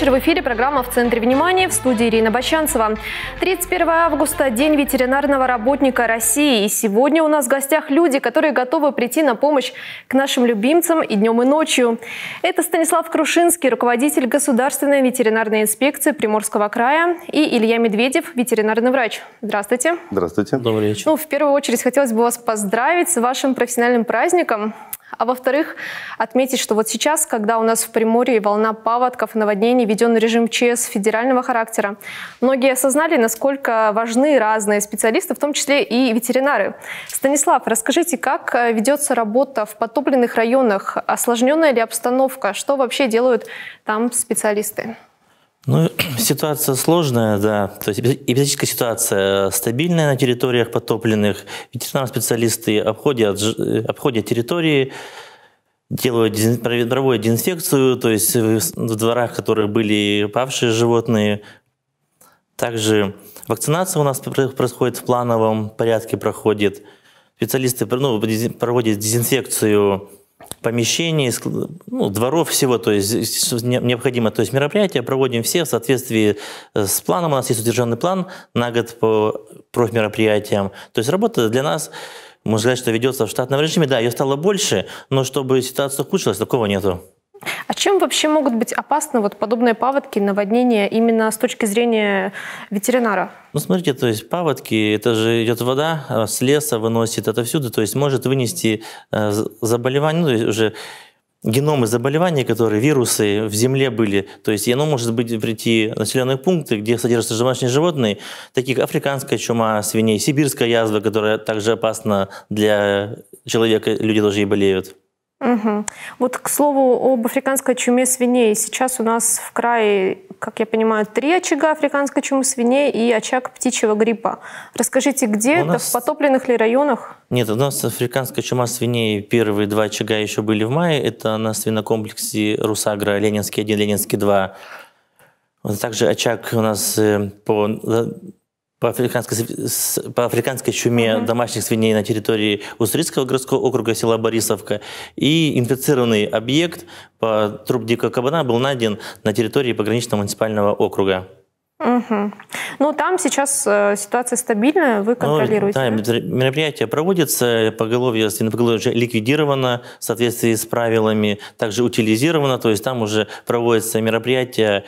вечер. В эфире программа «В центре внимания» в студии Ирина Бочанцева. 31 августа – День ветеринарного работника России. И сегодня у нас в гостях люди, которые готовы прийти на помощь к нашим любимцам и днем, и ночью. Это Станислав Крушинский, руководитель Государственной ветеринарной инспекции Приморского края, и Илья Медведев, ветеринарный врач. Здравствуйте. Здравствуйте. Добрый вечер. Ну, в первую очередь хотелось бы вас поздравить с вашим профессиональным праздником. А во-вторых, отметить, что вот сейчас, когда у нас в Приморье волна паводков, и наводнений, введен режим ЧС федерального характера, многие осознали, насколько важны разные специалисты, в том числе и ветеринары. Станислав, расскажите, как э, ведется работа в потопленных районах? Осложненная ли обстановка? Что вообще делают там специалисты? Ну, ситуация сложная, да. То есть эпизодическая ситуация э, стабильная на территориях потопленных. Ветеринарные-специалисты обходят, э, обходят территории, делают, проводят дезинфекцию, то есть в дворах, в которых были павшие животные. Также вакцинация у нас происходит в плановом порядке, проходит. Специалисты ну, проводят дезинфекцию помещений, ну, дворов всего, то есть необходимо, то есть мероприятия проводим все в соответствии э, с планом, у нас есть утвержденный план на год по профмероприятиям, то есть работа для нас, можно сказать, что ведется в штатном режиме, да, ее стало больше, но чтобы ситуация ухудшилась, такого нету. А чем вообще могут быть опасны вот подобные паводки, наводнения именно с точки зрения ветеринара? Ну, смотрите, то есть паводки, это же идет вода, а, с леса выносит отовсюду, то есть может вынести э, заболевание, ну, то есть уже геномы заболеваний, которые вирусы в земле были, то есть оно может быть прийти в населенные пункты, где содержатся домашние животные, такие как африканская чума свиней, сибирская язва, которая также опасна для человека, люди тоже ей болеют. Угу. Вот к слову об африканской чуме свиней. Сейчас у нас в крае, как я понимаю, три очага африканской чумы свиней и очаг птичьего гриппа. Расскажите, где у это, нас... в потопленных ли районах? Нет, у нас африканская чума свиней, первые два очага еще были в мае. Это на свинокомплексе Русагра, Ленинский 1, Ленинский 2. Также очаг у нас э, по по африканской, по африканской чуме угу. домашних свиней на территории Уссурийского городского округа села Борисовка. И инфицированный объект по труп дикого кабана был найден на территории пограничного муниципального округа. Угу. Ну, там сейчас э, ситуация стабильная, вы ну, контролируете. Ну, да, мероприятие проводится, поголовье, свинопоголовье уже ликвидировано в соответствии с правилами, также утилизировано, то есть там уже проводятся мероприятия,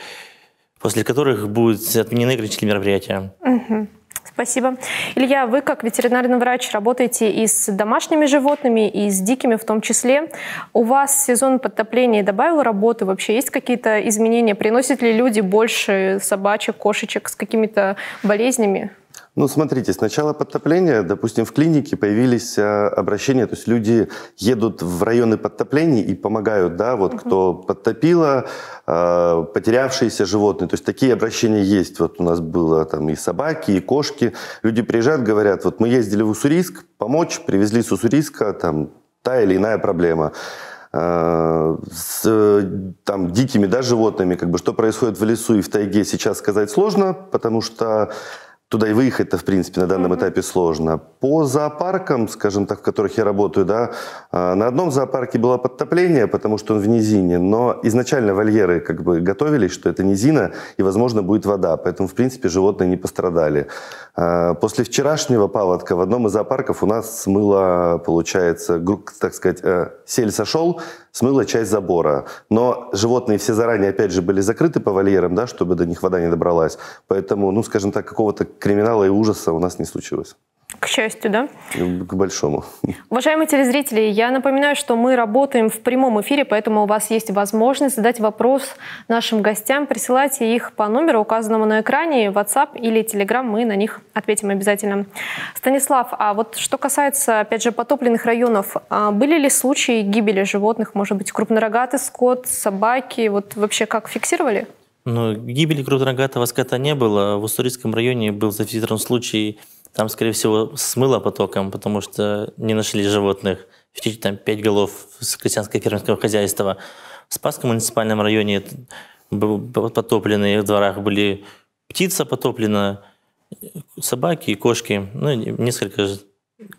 после которых будут отменены ограничительные мероприятия. Спасибо. Илья, вы как ветеринарный врач работаете и с домашними животными, и с дикими в том числе. У вас сезон подтопления добавил работы? Вообще есть какие-то изменения? Приносят ли люди больше собачек, кошечек с какими-то болезнями? Ну, смотрите, с начала подтопления, допустим, в клинике появились э, обращения, то есть люди едут в районы подтоплений и помогают, да, вот кто подтопило, э, потерявшиеся животные, то есть такие обращения есть, вот у нас было там и собаки, и кошки, люди приезжают, говорят, вот мы ездили в Уссурийск помочь, привезли с Уссурийска, там, та или иная проблема э, с там, дикими да, животными, как бы, что происходит в лесу и в тайге, сейчас сказать сложно, потому что туда и выехать-то, в принципе, на данном этапе сложно. По зоопаркам, скажем так, в которых я работаю, да, а, на одном зоопарке было подтопление, потому что он в низине, но изначально вольеры как бы готовились, что это низина, и, возможно, будет вода, поэтому, в принципе, животные не пострадали. А, после вчерашнего паводка в одном из зоопарков у нас смыло, получается, так сказать, э, сель сошел, смыло часть забора. Но животные все заранее, опять же, были закрыты по вольерам, да, чтобы до них вода не добралась. Поэтому, ну, скажем так, какого-то криминала и ужаса у нас не случилось. К счастью, да? К большому. Уважаемые телезрители, я напоминаю, что мы работаем в прямом эфире, поэтому у вас есть возможность задать вопрос нашим гостям. Присылайте их по номеру, указанному на экране, WhatsApp или Telegram, мы на них ответим обязательно. Станислав, а вот что касается, опять же, потопленных районов, а были ли случаи гибели животных, может быть, крупнорогатый скот, собаки, вот вообще как фиксировали? Ну, гибели крупнорогатого скота не было. В Уссурийском районе был зафиксирован случай, там, скорее всего, смыло потоком, потому что не нашли животных. Там пять голов с крестьянского фермерского хозяйства. В Спасском муниципальном районе потоплены. в дворах были птица потоплена, собаки кошки, ну, несколько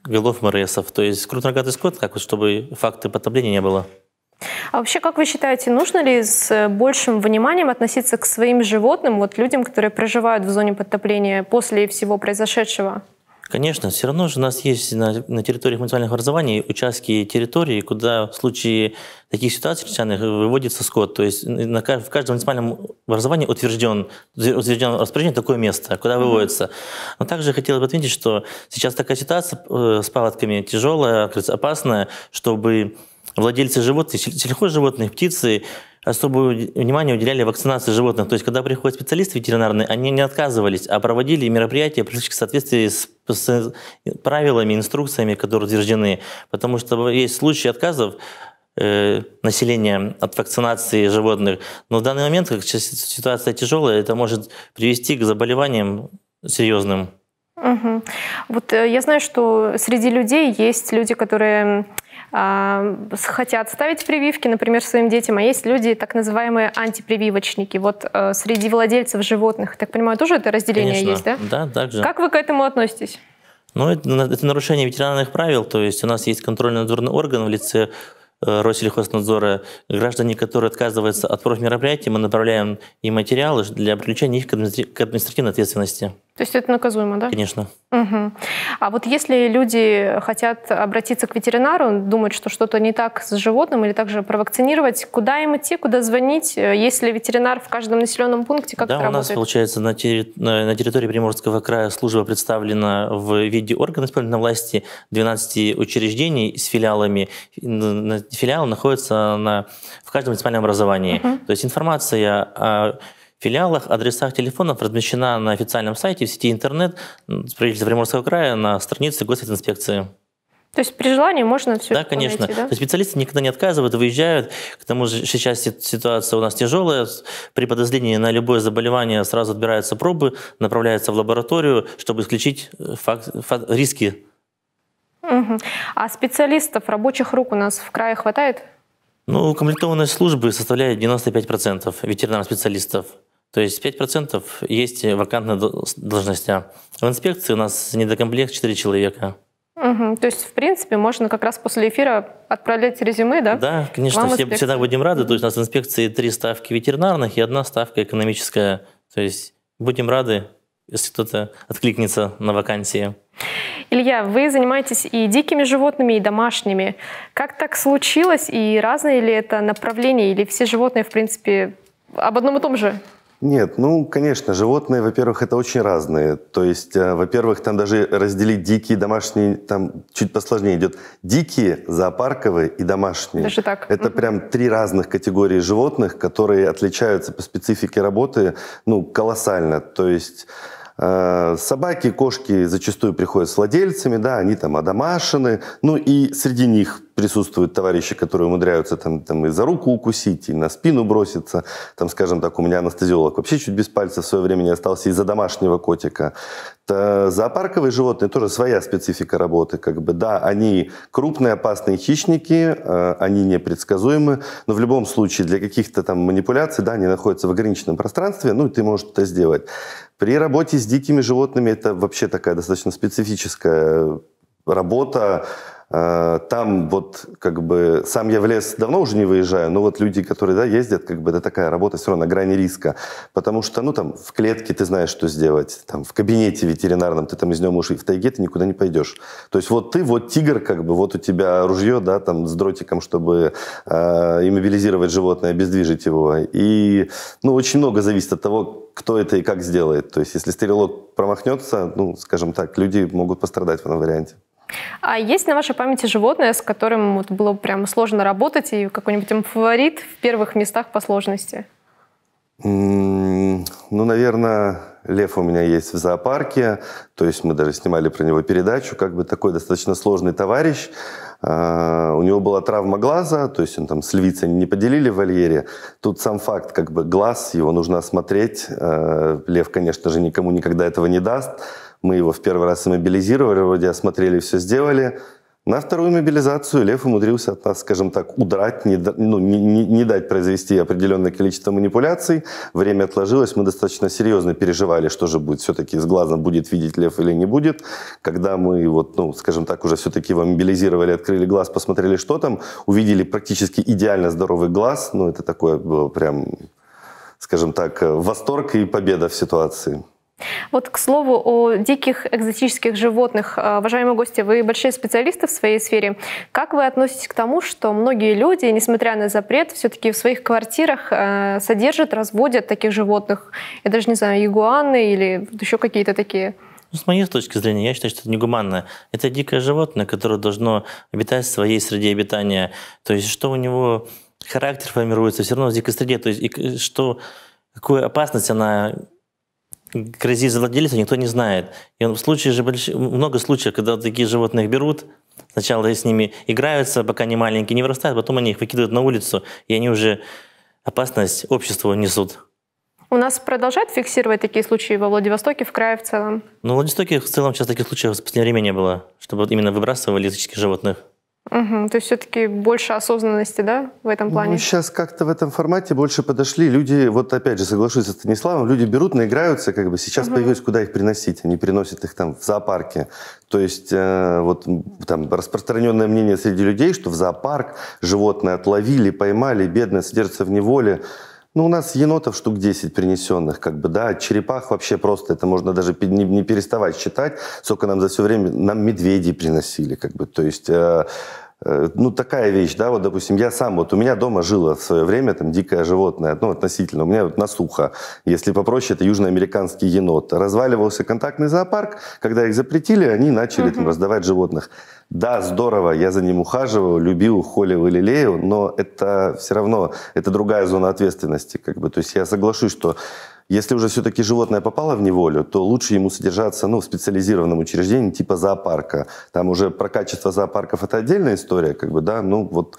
голов МРСов. То есть крупнорогатый скот, как вот, чтобы факты потопления не было. А вообще, как вы считаете, нужно ли с э, большим вниманием относиться к своим животным, вот людям, которые проживают в зоне подтопления после всего произошедшего? Конечно, все равно же у нас есть на, на территории муниципальных образований участки территории, куда в случае таких ситуаций чрезвычайных выводится скот. То есть на, в каждом муниципальном образовании утвержден, утвержден распоряжение такое место, куда выводится. Но также хотелось бы отметить, что сейчас такая ситуация э, с паводками тяжелая, опасная, чтобы владельцы животных, сельхозживотных, птицы особое внимание уделяли вакцинации животных. То есть, когда приходят специалисты ветеринарные, они не отказывались, а проводили мероприятия в соответствии с, с правилами, инструкциями, которые утверждены. Потому что есть случаи отказов, э, населения от вакцинации животных. Но в данный момент, как сейчас ситуация тяжелая, это может привести к заболеваниям серьезным. Угу. Вот э, я знаю, что среди людей есть люди, которые э, хотят ставить прививки, например, своим детям, а есть люди, так называемые антипрививочники. Вот э, среди владельцев животных, так понимаю, тоже это разделение Конечно. есть, да? Да, также. Как вы к этому относитесь? Ну, это, это нарушение ветеринарных правил, то есть у нас есть контрольно надзорный орган в лице Э, Россельхознадзора, граждане, которые отказываются от профмероприятий, мы направляем и материалы для привлечения их к административной ответственности. То есть это наказуемо, да? Конечно. Угу. А вот если люди хотят обратиться к ветеринару, думают, что что-то не так с животным или также провакцинировать, куда им идти, куда звонить? Если ветеринар в каждом населенном пункте, как да, это у работает? нас, получается, на, терри... на территории Приморского края служба представлена в виде органов исполнительной власти 12 учреждений с филиалами на Филиал находится на, в каждом муниципальном образовании. Uh-huh. То есть информация о филиалах, адресах телефонов размещена на официальном сайте в сети интернет правительства Приморского края на странице госинспекции. То есть при желании можно все да, конечно. Найти, да? То есть специалисты никогда не отказывают, выезжают. К тому же сейчас ситуация у нас тяжелая. При подозрении на любое заболевание сразу отбираются пробы, направляются в лабораторию, чтобы исключить э, факт, факт, риски а специалистов, рабочих рук у нас в крае хватает? Ну, комплектованность службы составляет 95% ветеринарных специалистов. То есть 5% есть вакантные должности. А в инспекции у нас недокомплект 4 человека. Угу. То есть, в принципе, можно как раз после эфира отправлять резюме, да? Да, конечно, все, всегда будем рады. То есть у нас в инспекции три ставки ветеринарных и одна ставка экономическая. То есть будем рады, если кто-то откликнется на вакансии. Илья, вы занимаетесь и дикими животными, и домашними. Как так случилось, и разные? ли это направления? или все животные, в принципе, об одном и том же? Нет, ну, конечно, животные, во-первых, это очень разные. То есть, э, во-первых, там даже разделить дикие и домашние, там чуть посложнее идет. Дикие, зоопарковые и домашние. Даже так. Это mm прям три разных категории животных, которые отличаются по специфике работы, ну, колоссально. То есть Э, собаки, кошки зачастую приходят с владельцами, да, они там одомашены, ну и среди них присутствуют товарищи, которые умудряются там, там и за руку укусить, и на спину броситься. Там, скажем так, у меня анестезиолог вообще чуть без пальца в свое время не остался из-за домашнего котика. То зоопарковые животные тоже своя специфика работы. Как бы, да, они крупные, опасные хищники, э, они непредсказуемы, но в любом случае для каких-то там манипуляций, да, они находятся в ограниченном пространстве, ну, и ты можешь это сделать. При работе с дикими животными это вообще такая достаточно специфическая работа, Э, там вот как бы... Сам я в лес давно уже не выезжаю, но вот люди, которые да, ездят, как бы это такая работа все равно на грани риска. Потому что, ну там, в клетке ты знаешь, что сделать. Там, в кабинете ветеринарном ты там из него можешь... И в тайге ты никуда не пойдешь. То есть вот ты, вот тигр, как бы, вот у тебя ружье, да, там, с дротиком, чтобы э, иммобилизировать животное, обездвижить его. И, ну, очень много зависит от того, кто это и как сделает. То есть если стрелок промахнется, ну, скажем так, люди могут пострадать в этом варианте. А есть на вашей памяти животное, с которым вот было прям сложно работать и какой-нибудь им фаворит в первых местах по сложности? Ну, наверное, лев у меня есть в зоопарке. То есть мы даже снимали про него передачу. Как бы такой достаточно сложный товарищ. А, у него была травма глаза, то есть он там с львицей не поделили в вольере. Тут сам факт, как бы глаз, его нужно осмотреть. Э, лев, конечно же, никому никогда этого не даст. Мы его в первый раз мобилизировали, вроде осмотрели, все сделали. На вторую мобилизацию Лев умудрился от нас, скажем так, удрать, не, ну, не, не, не дать произвести определенное количество манипуляций. Время отложилось, мы достаточно серьезно переживали, что же будет все-таки с глазом, будет видеть Лев или не будет. Когда мы, вот, ну, скажем так, уже все-таки его мобилизировали, открыли глаз, посмотрели, что там, увидели практически идеально здоровый глаз, ну, это такое было э, прям, скажем так, э, восторг и победа в ситуации. Вот к слову о диких экзотических животных. А, уважаемые гости, вы большие специалисты в своей сфере. Как вы относитесь к тому, что многие люди, несмотря на запрет, все-таки в своих квартирах а, содержат, разводят таких животных? Я даже не знаю, игуаны или еще какие-то такие? Ну, с моей точки зрения, я считаю, что это негуманно. Это дикое животное, которое должно обитать в своей среде обитания. То есть, что у него характер формируется, все равно в дикой среде. То есть, и что, какую опасность она грызи владельца никто не знает. И он, в случае же больш... много случаев, когда такие животных берут, сначала с ними играются, пока они маленькие, не вырастают, потом они их выкидывают на улицу, и они уже опасность обществу несут. У нас продолжают фиксировать такие случаи во Владивостоке, в крае в целом? Ну, в Владивостоке в целом сейчас таких случаев в последнее время не было, чтобы именно выбрасывали языческих животных. Угу, то есть все-таки больше осознанности, да, в этом ну, плане? Ну, сейчас как-то в этом формате больше подошли. Люди, вот опять же, соглашусь с Станиславом, люди берут, наиграются, как бы сейчас угу. появилось, куда их приносить. Они приносят их там в зоопарке. То есть э, вот там распространенное мнение среди людей, что в зоопарк животное отловили, поймали, бедное содержится в неволе. Ну, у нас енотов штук 10 принесенных, как бы, да, а черепах вообще просто, это можно даже не, не переставать считать, сколько нам за все время, нам медведи приносили, как бы, то есть... Э, э, ну, такая вещь, да, вот, допустим, я сам, вот у меня дома жило в свое время там дикое животное, ну, относительно, у меня вот насуха, если попроще, это южноамериканский енот. Разваливался контактный зоопарк, когда их запретили, они начали mm-hmm. там раздавать животных. Да, здорово, я за ним ухаживаю, любил, холил и лелею, но это все равно, это другая зона ответственности. Как бы. То есть я соглашусь, что если уже все-таки животное попало в неволю, то лучше ему содержаться ну, в специализированном учреждении типа зоопарка. Там уже про качество зоопарков это отдельная история, как бы, да, ну вот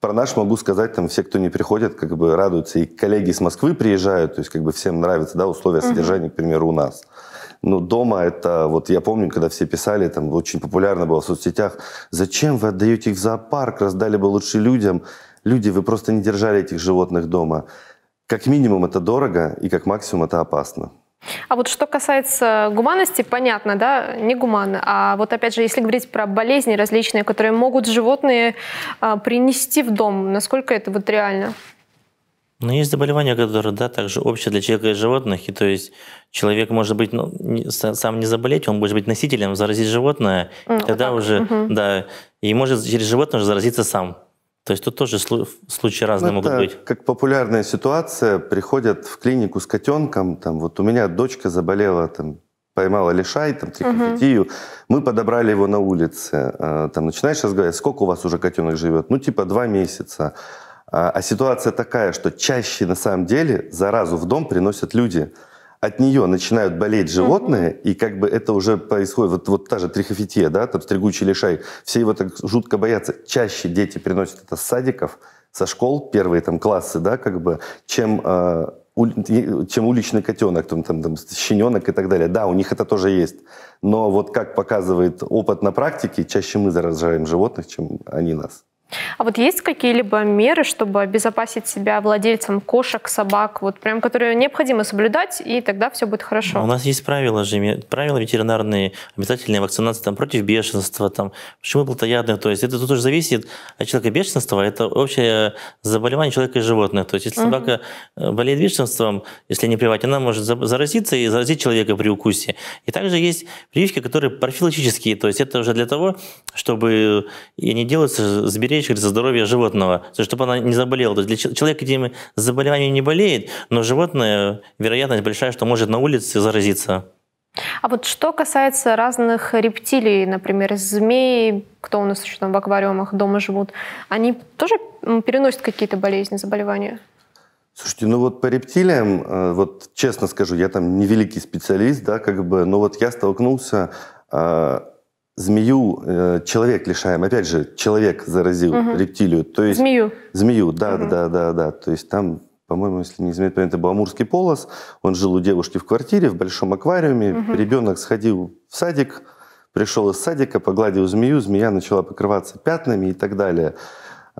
про наш могу сказать, там все, кто не приходит, как бы радуются, и коллеги из Москвы приезжают, то есть как бы всем нравятся, да, условия содержания, к примеру, у нас но дома это, вот я помню, когда все писали, там очень популярно было в соцсетях, зачем вы отдаете их в зоопарк, раздали бы лучше людям. Люди, вы просто не держали этих животных дома. Как минимум это дорого, и как максимум это опасно. А вот что касается гуманности, понятно, да, не гуманно. А вот опять же, если говорить про болезни различные, которые могут животные а, принести в дом, насколько это вот реально? Но есть заболевания, которые, да, также общие для человека и животных, и то есть человек может быть ну, не, сам не заболеть, он может быть носителем, заразить животное, mm, и тогда так. уже, угу. да, и может через животное уже заразиться сам. То есть тут тоже случаи разные ну, могут это быть. Как популярная ситуация, приходят в клинику с котенком, там вот у меня дочка заболела там поймала лишай, там, трихофитию. Угу. Мы подобрали его на улице. Э, там начинаешь сейчас говорить, сколько у вас уже котенок живет? Ну, типа два месяца. А, а ситуация такая, что чаще на самом деле заразу в дом приносят люди. От нее начинают болеть животные, mm-hmm. и как бы это уже происходит, вот, вот та же трихофития, да, там стригучий лишай, все его так жутко боятся. Чаще дети приносят это с садиков, со школ, первые там классы, да, как бы, чем э, чем уличный котенок, там, там, там, щененок и так далее. Да, у них это тоже есть. Но вот как показывает опыт на практике, чаще мы заражаем животных, чем они нас. А вот есть какие-либо меры, чтобы обезопасить себя владельцам кошек, собак, вот прям, которые необходимо соблюдать, и тогда все будет хорошо? А у нас есть правила же, правила ветеринарные, обязательные вакцинации там, против бешенства, там, почему плотоядных, то есть это тут уже зависит от человека бешенства, это общее заболевание человека и животных. То есть если угу. собака э, болеет бешенством, если не привать, она может заразиться и заразить человека при укусе. И также есть прививки, которые профилактические, то есть это уже для того, чтобы и не делаются с беременностью речь говорит, за здоровье животного, чтобы она не заболела. То есть для человека этими заболеваниями не болеет, но животное, вероятность большая, что может на улице заразиться. А вот что касается разных рептилий, например, змеи, кто у нас еще там в аквариумах дома живут, они тоже переносят какие-то болезни, заболевания? Слушайте, ну вот по рептилиям, э, вот честно скажу, я там невеликий специалист, да, как бы, но вот я столкнулся а, змею э, человек лишаем. Опять же, человек заразил угу. рептилию. То есть, змею. Змею, да, угу. да, да, да. То есть там, по-моему, если не изменяет память, это был амурский полос. Он жил у девушки в квартире, в большом аквариуме. Угу. Ребенок сходил в садик, пришел из садика, погладил змею, змея начала покрываться пятнами и так далее.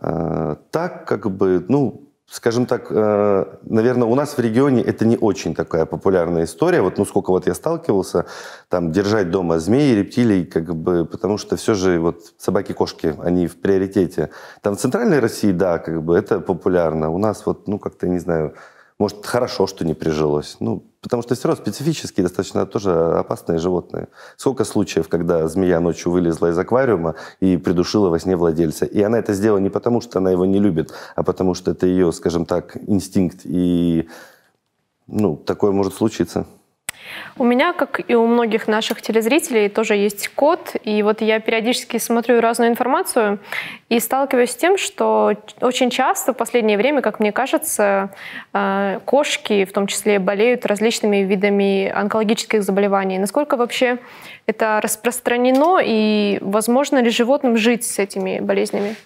Э, так как бы, ну, скажем так, э, наверное, у нас в регионе это не очень такая популярная история. Вот, ну, сколько вот я сталкивался, там, держать дома змеи, рептилий, как бы, потому что все же вот собаки-кошки, они в приоритете. Там в Центральной России, да, как бы, это популярно. У нас вот, ну, как-то, не знаю, может, хорошо, что не прижилось. Ну, Потому что все равно специфические, достаточно тоже опасные животные. Сколько случаев, когда змея ночью вылезла из аквариума и придушила во сне владельца. И она это сделала не потому, что она его не любит, а потому что это ее, скажем так, инстинкт. И ну, такое может случиться. У меня, как и у многих наших телезрителей, тоже есть код, и вот я периодически смотрю разную информацию и сталкиваюсь с тем, что очень часто в последнее время, как мне кажется, э, кошки в том числе болеют различными видами онкологических заболеваний. Насколько вообще это распространено и возможно ли животным жить с этими болезнями?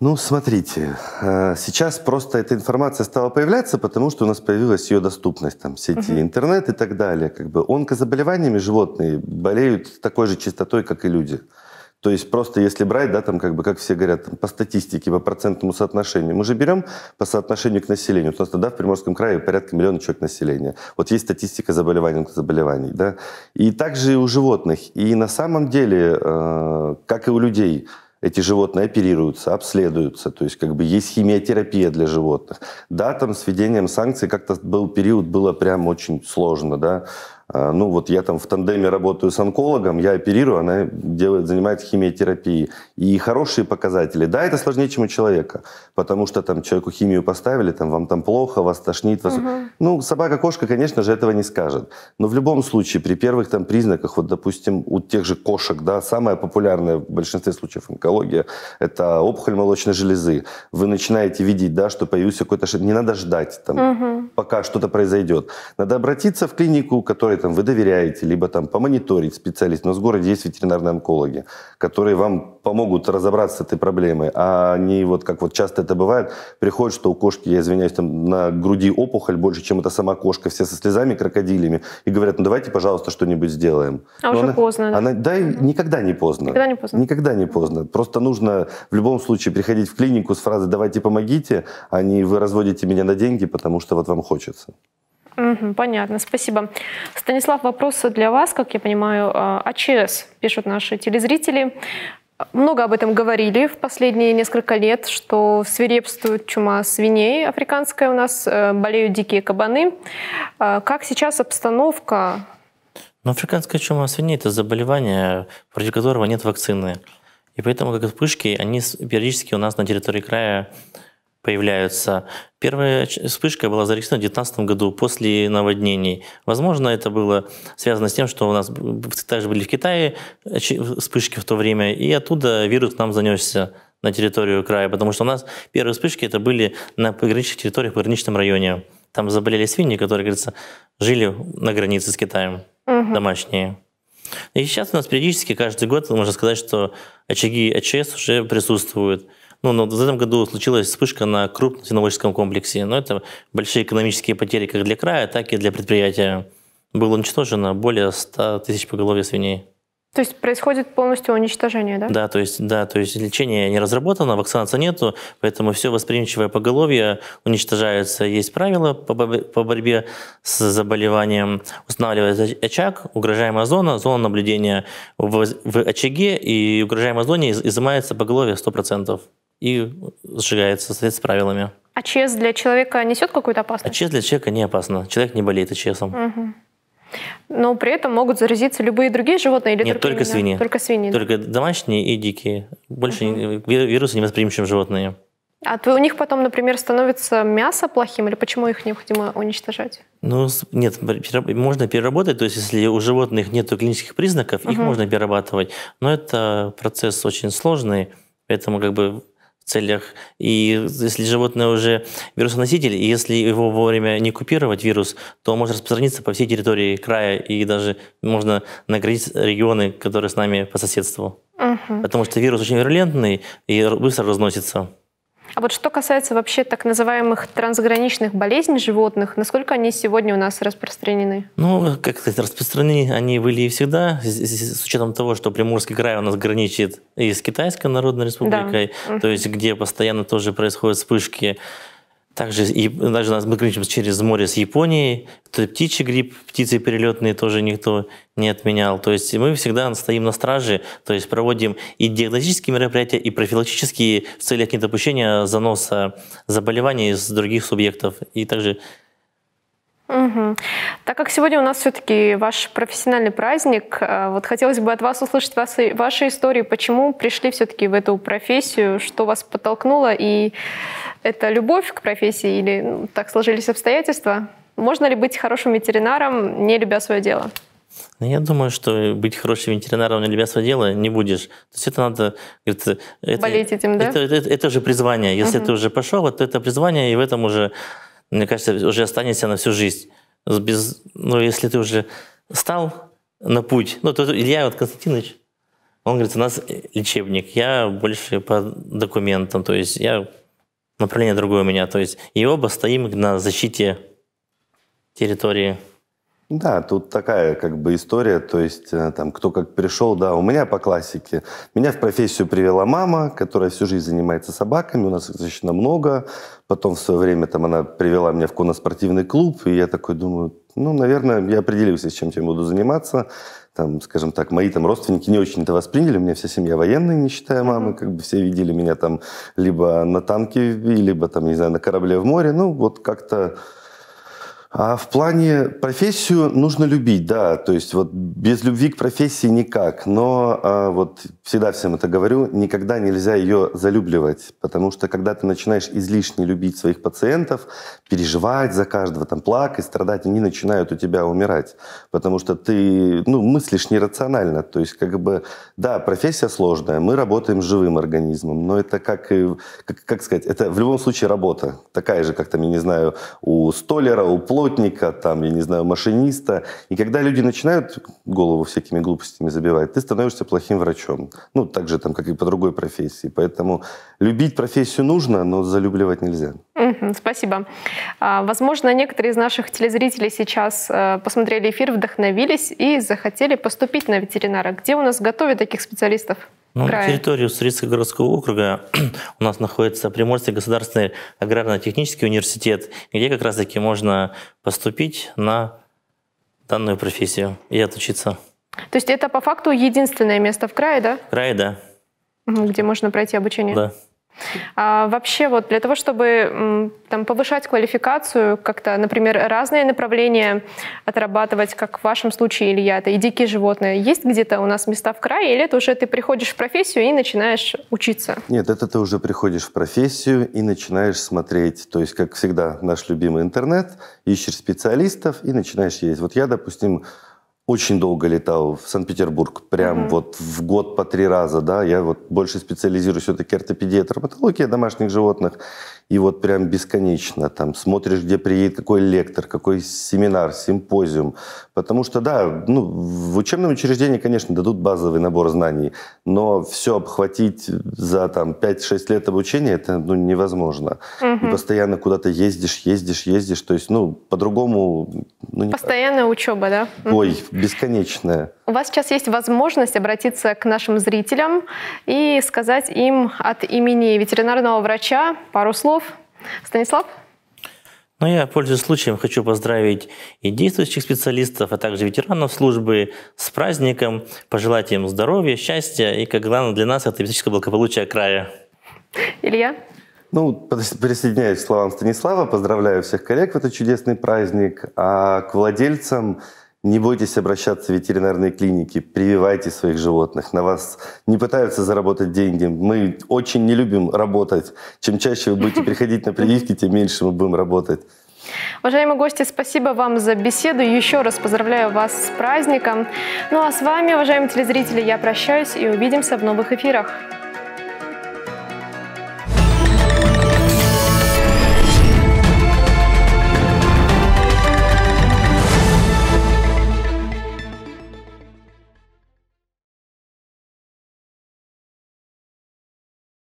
Ну, смотрите, э, сейчас просто эта информация стала появляться, потому что у нас появилась ее доступность, там, сети, угу. интернет и так далее. Как бы онкозаболеваниями животные болеют такой же частотой, как и люди. То есть просто если брать, да, там как бы, как все говорят, там, по статистике, по процентному соотношению, мы же берем по соотношению к населению. У нас тогда в Приморском крае порядка миллиона человек населения. Вот есть статистика заболеваний, заболеваний, да. И также и у животных. И на самом деле, э, как и у людей, эти животные оперируются, обследуются, то есть как бы есть химиотерапия для животных. Да, там с введением санкций как-то был период, было прям очень сложно, да, а, ну вот я там в тандеме работаю с онкологом, я оперирую, она делает, занимается химиотерапией. И хорошие показатели. Да, это сложнее, чем у человека, потому что там человеку химию поставили, там вам там плохо, вас тошнит. Вас... Угу. Ну, собака-кошка, конечно же, этого не скажет. Но в любом случае, при первых там признаках, вот, допустим, у тех же кошек, да, самая популярная в большинстве случаев онкология, это опухоль молочной железы. Вы начинаете видеть, да, что появился какой-то... Не надо ждать там, угу. пока что-то произойдет. Надо обратиться в клинику, которая там вы доверяете, либо там помониторить специалист. У нас в городе есть ветеринарные онкологи, которые вам помогут разобраться с этой проблемой. А не вот как вот часто это бывает, приходят, что у кошки, я извиняюсь, там на груди опухоль больше, чем эта сама кошка, все со слезами крокодилями, и говорят, ну давайте, пожалуйста, что-нибудь сделаем. А Но уже она, поздно. Она, да, угу. никогда не поздно. Никогда не поздно. Никогда не поздно. Просто нужно в любом случае приходить в клинику с фразой «давайте помогите», а не «вы разводите меня на деньги, потому что вот вам хочется». Угу, понятно, спасибо. Станислав, вопрос для вас, как я понимаю, АЧС, а пишут наши телезрители. Много об этом говорили в последние несколько лет, что свирепствует чума свиней африканская у нас, э, болеют дикие кабаны. А, как сейчас обстановка? Но ну, африканская чума свиней – это заболевание, против которого нет вакцины. И поэтому, как вспышки, они периодически у нас на территории края появляются. Первая вспышка была зарегистрирована в 2019 году после наводнений. Возможно, это было связано с тем, что у нас также были в Китае э, вспышки в то время, и оттуда вирус к нам занесся на территорию края, потому что у нас первые вспышки это были на пограничных территориях, в пограничном районе. Там заболели свиньи, которые, говорится, жили на границе с Китаем, угу. домашние. И сейчас у нас периодически каждый год, можно сказать, что очаги АЧС уже присутствуют. Ну, но в этом году случилась вспышка на крупном свиноводческом комплексе. Но это большие экономические потери как для края, так и для предприятия. Было уничтожено более 100 тысяч поголовья свиней. То есть происходит полностью уничтожение, да? Да, то есть, да, то есть лечение не разработано, вакцинации нету, поэтому все восприимчивое поголовье уничтожается. Есть правила по, по борьбе с заболеванием. Устанавливается очаг, угрожаемая зона, зона наблюдения в, в очаге, и угрожаемой зоне изымается поголовье 100% и сжигается в соответствии с правилами. А ЧС для человека несет какую-то опасность? А ЧС для человека не опасно. Человек не болеет ЧСом. Угу. Но при этом могут заразиться любые другие животные или Нет, только, только свиньи. Только свиньи. Только домашние и дикие. Больше угу. вирусы не восприимчивы животные. А то у них потом, например, становится мясо плохим, или почему их необходимо уничтожать? Ну, нет, можно переработать, то есть если у животных нет клинических признаков, угу. их можно перерабатывать. Но это процесс очень сложный, поэтому как бы целях. И если животное уже вирусоноситель, и если его вовремя не купировать, вирус, то он может распространиться по всей территории края и даже можно наградить регионы, которые с нами по соседству. Угу. Потому что вирус очень вирулентный и быстро разносится. А вот что касается вообще так называемых трансграничных болезней животных, насколько они сегодня у нас распространены? Ну, как сказать, распространены они были и всегда, с, учетом того, что Приморский край у нас граничит и с Китайской Народной Республикой, да. то есть где постоянно тоже происходят вспышки также и даже нас мы граничим через море с Японией. Это птичий грипп, птицы перелетные тоже никто не отменял. То есть мы всегда стоим на страже, то есть проводим и диагностические мероприятия, и профилактические в целях недопущения заноса заболеваний из других субъектов, и также Угу. Так как сегодня у нас все-таки ваш профессиональный праздник, э, вот хотелось бы от вас услышать вас, ваши истории, почему пришли все-таки в эту профессию, что вас подтолкнуло, и это любовь к профессии или ну, так сложились обстоятельства? Можно ли быть хорошим ветеринаром, не любя свое дело? Ну, я думаю, что быть хорошим ветеринаром не любя свое дело не будешь. То есть это надо... Говорит, это, Болеть этим, да? Это, это, это, это уже призвание. Если угу. ты уже пошел, то это призвание, и в этом уже мне кажется, уже останется на всю жизнь. Без, ну, если ты уже стал на путь, ну, то Илья вот Константинович, он говорит, у нас лечебник, я больше по документам, то есть я направление другое у меня, то есть и оба стоим на защите территории да, тут такая как бы история, то есть э, там кто как пришел, да, у меня по классике. Меня в профессию привела мама, которая всю жизнь занимается собаками, у нас их достаточно много. Потом в свое время там она привела меня в конноспортивный клуб, и я такой думаю, ну, наверное, я определился, с чем я буду заниматься. Там, скажем так, мои там родственники не очень это восприняли. У меня вся семья военная, не считая мамы. Как бы все видели меня там либо на танке, либо там, не знаю, на корабле в море. Ну, вот как-то а в плане профессию нужно любить, да, то есть вот без любви к профессии никак, но а, вот всегда всем это говорю, никогда нельзя ее залюбливать, потому что когда ты начинаешь излишне любить своих пациентов, переживать за каждого, там плакать, страдать, они начинают у тебя умирать, потому что ты, ну, мыслишь нерационально, то есть как бы, да, профессия сложная, мы работаем с живым организмом, но это как, как, как сказать, это в любом случае работа, такая же, как там, я не знаю, у столера, у плотника, плотника, там, я не знаю, машиниста. И когда люди начинают голову всякими глупостями забивать, ты становишься плохим врачом. Ну, так же, там, как и по другой профессии. Поэтому любить профессию нужно, но залюбливать нельзя. спасибо. А, возможно, некоторые из наших телезрителей сейчас э, посмотрели эфир, вдохновились и захотели поступить на ветеринара. Где у нас готовят таких специалистов? Ну, на территории Уссурийского городского округа у нас находится Приморский государственный аграрно-технический университет, где как раз-таки можно поступить на данную профессию и отучиться. То есть это по факту единственное место в крае, да? В крае, да. Где можно пройти обучение? Да. А вообще вот для того, чтобы там, повышать квалификацию, как-то, например, разные направления отрабатывать, как в вашем случае, Илья, это и дикие животные, есть где-то у нас места в крае, или это уже ты приходишь в профессию и начинаешь учиться? Нет, это ты уже приходишь в профессию и начинаешь смотреть, то есть, как всегда, наш любимый интернет, ищешь специалистов и начинаешь ездить. Вот я, допустим, очень долго летал в Санкт-Петербург, прям mm-hmm. вот в год по три раза, да, я вот больше специализируюсь все-таки ортопедия, травматология домашних животных, и вот прям бесконечно там смотришь, где приедет какой лектор, какой семинар, симпозиум. Потому что, да, ну, в учебном учреждении, конечно, дадут базовый набор знаний, но все обхватить за там 5-6 лет обучения, это ну, невозможно. Угу. И постоянно куда-то ездишь, ездишь, ездишь. То есть, ну, по-другому... Ну, не... учеба, да? Ой, бесконечная. У вас сейчас есть возможность обратиться к нашим зрителям и сказать им от имени ветеринарного врача пару слов. Станислав? Ну, я, пользуясь случаем, хочу поздравить и действующих специалистов, а также ветеранов службы с праздником, пожелать им здоровья, счастья и, как главное для нас, это физическое благополучие края. Илья? Ну, присоединяюсь к словам Станислава, поздравляю всех коллег в этот чудесный праздник, а к владельцам не бойтесь обращаться в ветеринарные клиники, прививайте своих животных. На вас не пытаются заработать деньги. Мы очень не любим работать. Чем чаще вы будете приходить на прививки, тем меньше мы будем работать. Уважаемые гости, спасибо вам за беседу. Еще раз поздравляю вас с праздником. Ну а с вами, уважаемые телезрители, я прощаюсь и увидимся в новых эфирах.